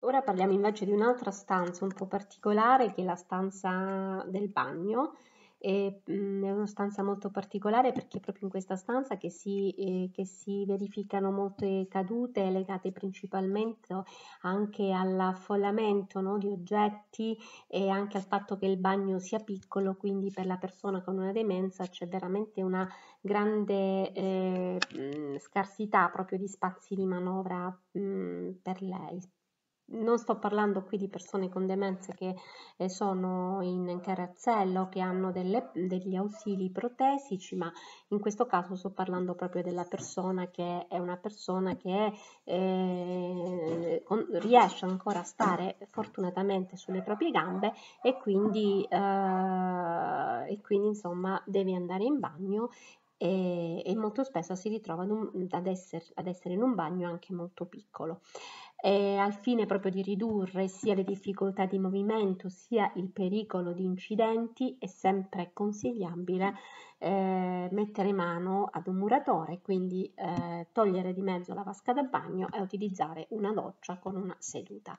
Ora parliamo invece di un'altra stanza un po' particolare che è la stanza del bagno. E, mh, mm, è una stanza molto particolare perché è proprio in questa stanza che si, eh, che si verificano molte cadute legate principalmente anche all'affollamento no, di oggetti e anche al fatto che il bagno sia piccolo, quindi per la persona con una demenza c'è veramente una grande eh, mm, scarsità proprio di spazi di manovra mh, mm, per lei non sto parlando qui di persone con demenze che eh, sono in carazzello, che hanno delle, degli ausili protesici, ma in questo caso sto parlando proprio della persona che è una persona che eh, riesce ancora a stare fortunatamente sulle proprie gambe e quindi, eh, e quindi insomma deve andare in bagno e, e molto spesso si ritrova ad, un, ad, essere, ad essere in un bagno anche molto piccolo eh, al fine proprio di ridurre sia le difficoltà di movimento sia il pericolo di incidenti è sempre consigliabile eh, mettere mano ad un muratore, quindi eh, togliere di mezzo la vasca da bagno e utilizzare una doccia con una seduta.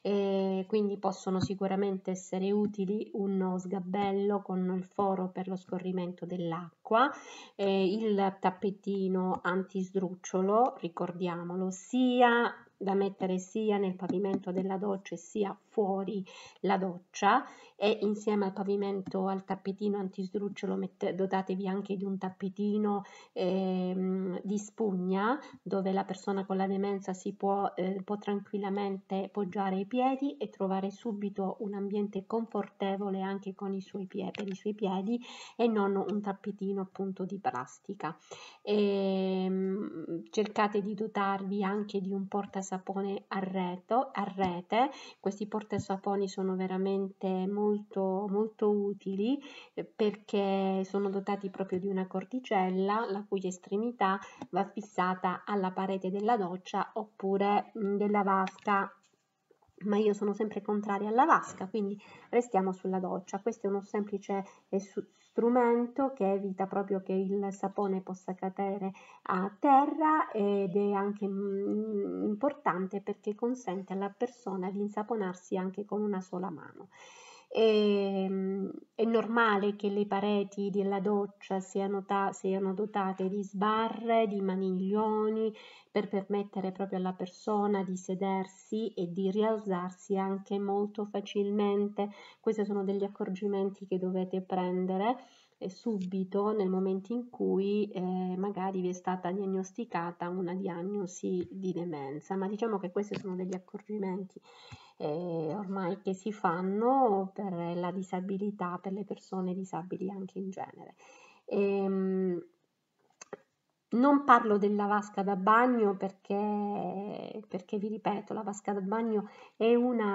E quindi possono sicuramente essere utili uno sgabello con il foro per lo scorrimento dell'acqua, eh, il tappetino antisdrucciolo, ricordiamolo, sia da mettere sia nel pavimento della doccia sia fuori la doccia e insieme al pavimento al tappetino antisdrucciolo dotatevi anche di un tappetino eh, di spugna dove la persona con la demenza si può, eh, può tranquillamente poggiare i piedi e trovare subito un ambiente confortevole anche con i suoi piedi, per i suoi piedi e non un tappetino appunto di plastica. E, ehm, cercate di dotarvi anche di un portasalvezza portasapone a, reto, a rete, questi portasaponi sono veramente molto, molto utili eh, perché sono dotati proprio di una corticella la cui estremità va fissata alla parete della doccia oppure mm, della vasca ma io sono sempre contraria alla vasca, quindi restiamo sulla doccia. Questo è uno semplice eh, strumento che evita proprio che il sapone possa cadere a terra ed è anche mm, importante perché consente alla persona di insaponarsi anche con una sola mano. E, ehm, è normale che le pareti della doccia siano, ta- siano dotate di sbarre, di maniglioni per permettere proprio alla persona di sedersi e di rialzarsi anche molto facilmente. Questi sono degli accorgimenti che dovete prendere subito nel momento in cui eh, magari vi è stata diagnosticata una diagnosi di demenza, ma diciamo che questi sono degli accorgimenti eh, ormai che si fanno per la disabilità, per le persone disabili anche in genere. E, ehm, non parlo della vasca da bagno perché, perché, vi ripeto, la vasca da bagno è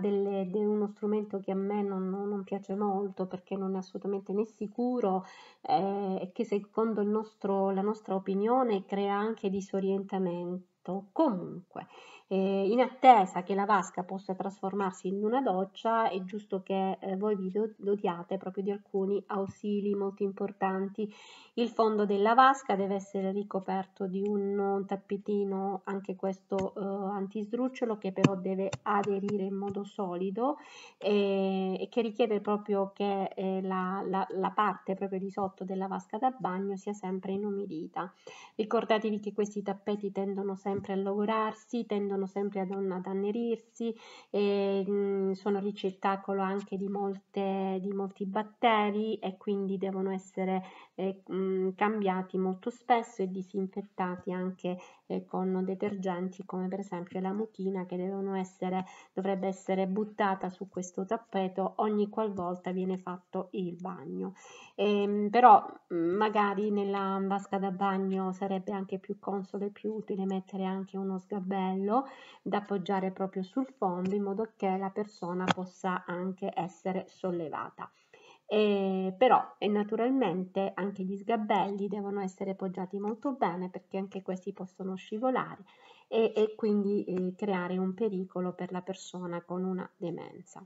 delle, de uno strumento che a me non, non, piace molto perché non è assolutamente né sicuro eh, e eh, che secondo nostro, la nostra opinione crea anche disorientamento. Comunque, eh, in attesa che la vasca possa trasformarsi in una doccia, è giusto che eh, voi vi dotiate proprio di alcuni ausili molto importanti. Il fondo della vasca deve essere ricoperto di un, un tappetino, anche questo eh, antisdrucciolo, che però deve aderire in modo solido e che richiede proprio che eh, la, la, la parte proprio di sotto della vasca da bagno sia sempre inumidita. Ricordatevi che questi tappeti tendono sempre a lavorarsi, tendono tendono sempre ad, ad annerirsi, e, mh, mhmm, sono ricettacolo anche di, molte, di, molti batteri e quindi devono essere eh, mh, mhmm, cambiati molto spesso e disinfettati anche eh, con detergenti come per esempio la mucchina che essere, dovrebbe essere buttata su questo tappeto ogni qualvolta viene fatto il bagno. E, ehm, però mhmm, magari nella vasca da bagno sarebbe anche più consolo e più utile mettere anche uno sgabello da appoggiare proprio sul fondo in modo che la persona possa anche essere sollevata. E, però e naturalmente anche gli sgabelli devono essere poggiati molto bene perché anche questi possono scivolare e, e quindi eh, creare un pericolo per la persona con una demenza.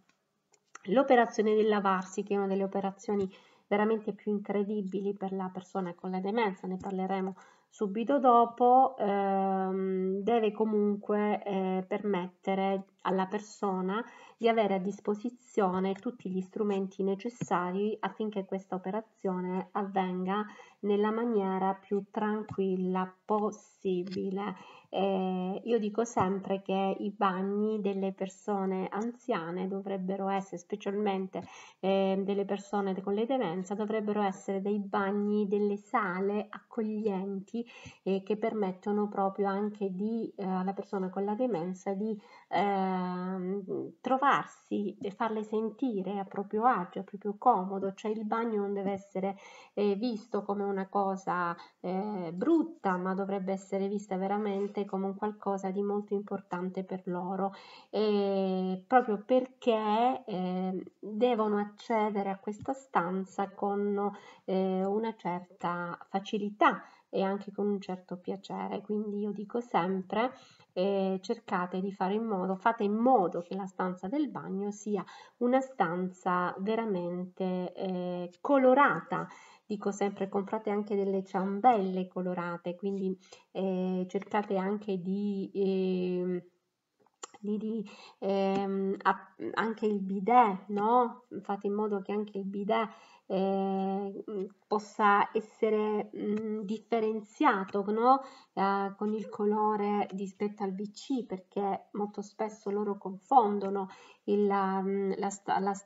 L'operazione del lavarsi, che è una delle operazioni veramente più incredibili per la persona con la demenza, ne parleremo subito dopo ehm, deve comunque eh, permettere alla persona di avere a disposizione tutti gli strumenti necessari affinché questa operazione avvenga nella maniera più tranquilla possibile. Eh, io dico sempre che i bagni delle persone anziane dovrebbero essere, specialmente eh, delle persone con le demenze, dovrebbero essere dei bagni, delle sale accoglienti eh, che permettono proprio anche di, eh, alla persona con la demenza di ehm, trovarsi e farle sentire a proprio agio, a proprio comodo, cioè il bagno non deve essere eh, visto come un una cosa eh, brutta, ma dovrebbe essere vista veramente come un qualcosa di molto importante per loro, e proprio perché eh, devono accedere a questa stanza con eh, una certa facilità e anche con un certo piacere. Quindi io dico sempre eh, cercate di fare in modo, fate in modo che la stanza del bagno sia una stanza veramente eh, colorata dico sempre comprate anche delle ciambelle colorate, quindi eh, cercate anche di, eh, di, di ehm, anche il bidet, no? Fate in modo che anche il bidet eh, possa essere mh, mm, differenziato no? eh, con il colore rispetto al BC perché molto spesso loro confondono il, la, mm, la,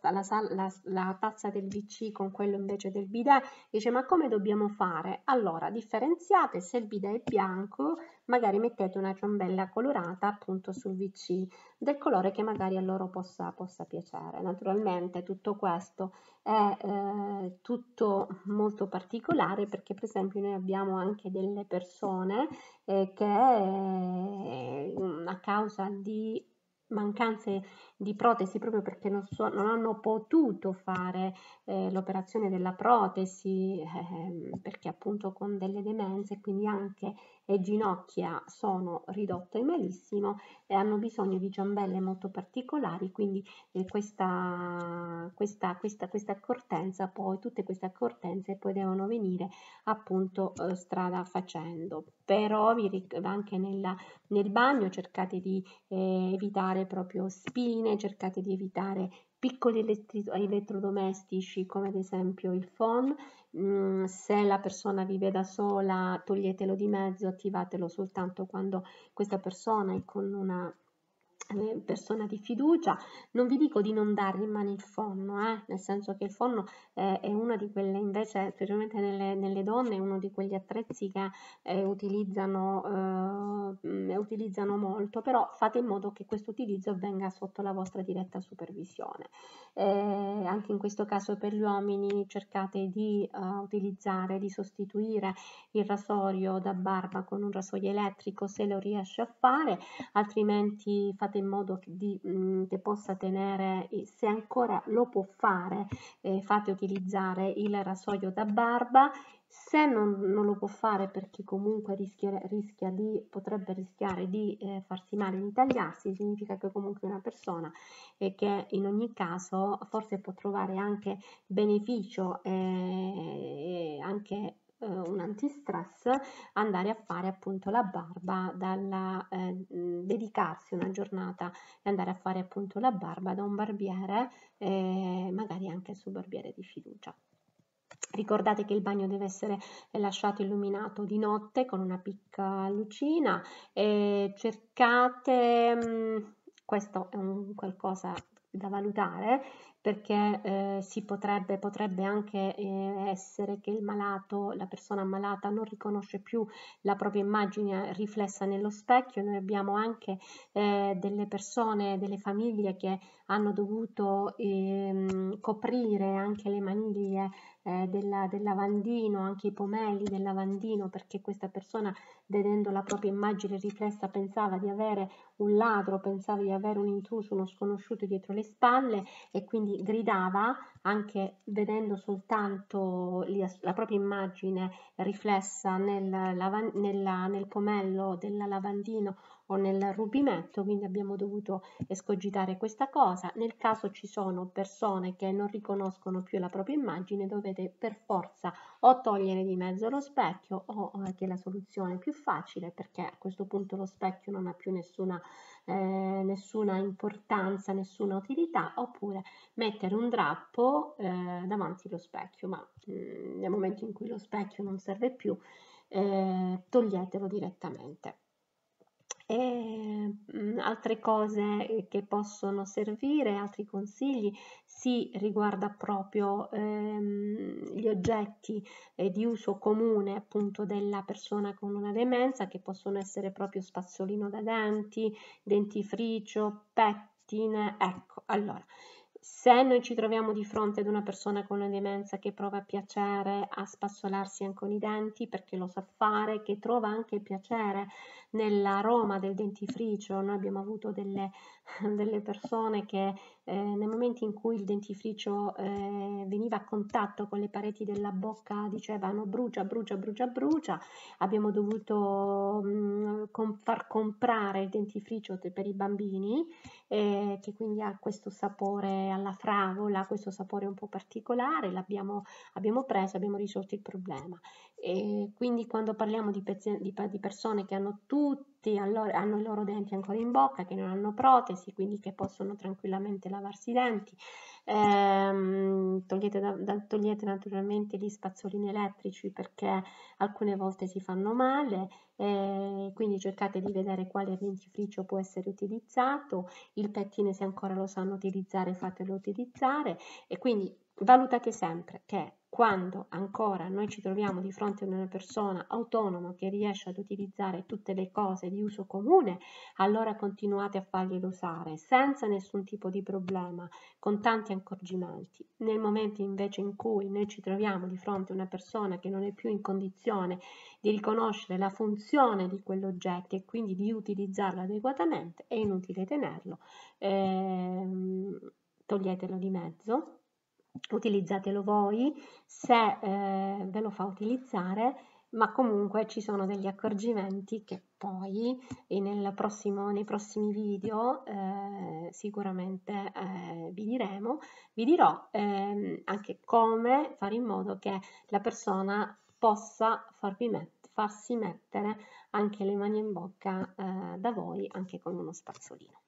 la, la, tazza del BC con quello invece del bidet dice ma come dobbiamo fare? allora differenziate se il bidet è bianco magari mettete una ciambella colorata appunto sul VC del colore che magari a loro possa possa, piacere. Naturalmente tutto questo è eh, tutto molto particolare perché per esempio noi abbiamo anche delle persone eh, che eh, a causa di mancanze di protesi proprio perché non, so, non hanno potuto fare eh, l'operazione della protesi eh, perché appunto con delle demenze quindi anche e ginocchia sono ridotte malissimo e hanno bisogno di ciambelle molto particolari, quindi eh, questa, questa, questa, questa, accortenza, poi tutte queste accortenze poi devono venire appunto eh, strada facendo. Però vi, anche nella, nel bagno cercate di eh, evitare proprio spine, cercate di evitare piccoli elettrodomestici come ad esempio il phon, mm, se la persona vive da sola toglietelo di mezzo, attivatelo soltanto quando questa persona è con una eh, persona di fiducia, non vi dico di non dargli in mano il forno, eh? nel senso che il forno eh, è una di quelle, invece, specialmente nelle, nelle donne, è uno di quegli attrezzi che eh, utilizzano, eh, mm, utilizzano, molto, però fate in modo che questo utilizzo avvenga sotto la vostra diretta supervisione. anche in questo caso per gli uomini cercate di uh, utilizzare, di sostituire il rasoio da barba con un rasoio elettrico se lo riesce a fare, altrimenti fate in modo di, mh, che possa tenere, se ancora lo può fare, eh, fate utilizzare il rasoio da barba se non, non, lo può fare perché comunque rischia, rischia di, potrebbe rischiare di eh, farsi male, di tagliarsi, significa che comunque è una persona eh, che in ogni caso forse può trovare anche beneficio eh, e eh, anche eh, un antistress, andare a fare appunto la barba, dalla, eh, dedicarsi una giornata e andare a fare appunto la barba da un barbiere, eh, magari anche il suo barbiere di fiducia. Ricordate che il bagno deve essere lasciato illuminato di notte con una picca lucina e eh, cercate, questo è un qualcosa da valutare perché eh, si potrebbe, potrebbe anche eh, essere che il malato, la persona malata non riconosce più la propria immagine riflessa nello specchio. Noi abbiamo anche eh, delle persone, delle famiglie che hanno dovuto ehm, coprire anche le maniglie eh, della, del lavandino, anche i pomelli del lavandino, perché questa persona, vedendo la propria immagine riflessa, pensava di avere un ladro, pensava di avere un intruso, uno sconosciuto dietro le spalle e quindi gridava, anche vedendo soltanto la propria immagine riflessa nel, nella, nel pomello del lavandino o nel rubimento, quindi abbiamo dovuto escogitare questa cosa. Nel caso ci sono persone che non riconoscono più la propria immagine, dovete per forza o togliere di mezzo lo specchio o eh, che è la soluzione più facile perché a questo punto lo specchio non ha più nessuna, eh, nessuna importanza, nessuna utilità, oppure mettere un drappo eh, davanti allo specchio, ma mh, mm, nel momento in cui lo specchio non serve più, eh, toglietelo direttamente. E, mm, altre cose che possono servire, altri consigli, si riguarda proprio ehm, gli oggetti eh, di uso comune appunto della persona con una demenza che possono essere proprio spazzolino da denti, dentifricio, pettine, ecco, allora se noi ci troviamo di fronte ad una persona con una demenza che prova piacere a spazzolarsi anche con i denti perché lo sa fare, che trova anche piacere nell'aroma del dentifricio, noi abbiamo avuto delle delle persone che eh, nel momento in cui il dentifricio eh, veniva a contatto con le pareti della bocca dicevano brucia, brucia, brucia, brucia, abbiamo dovuto mh, mm, com- far comprare il dentifricio per i bambini eh, che quindi ha questo sapore alla fravola, questo sapore un po' particolare, l'abbiamo abbiamo preso, abbiamo risolto il problema. E quindi quando parliamo di, pezze- di, di persone che hanno tutti tutti hanno i loro denti ancora in bocca, che non hanno protesi, quindi che possono tranquillamente lavarsi i denti. Ehm, togliete, da, da, togliete, naturalmente gli spazzolini elettrici perché alcune volte si fanno male, eh, quindi cercate di vedere quale dentifricio può essere utilizzato, il pettine se ancora lo sanno utilizzare fatelo utilizzare e quindi valutate sempre che quando ancora noi ci troviamo di fronte a una persona autonoma che riesce ad utilizzare tutte le cose di uso comune, allora continuate a farglielo usare senza nessun tipo di problema, con tanti accorgimenti. Nel momento invece in cui noi ci troviamo di fronte a una persona che non è più in condizione di riconoscere la funzione di quell'oggetto e quindi di utilizzarlo adeguatamente, è inutile tenerlo, ehm, toglietelo di mezzo utilizzatelo voi se eh, ve lo fa utilizzare, ma comunque ci sono degli accorgimenti che poi eh, prossimo, nei prossimi video eh, sicuramente eh, vi diremo, vi dirò ehm, anche come fare in modo che la persona possa farvi mettere farsi mettere anche le mani in bocca eh, da voi anche con uno spazzolino.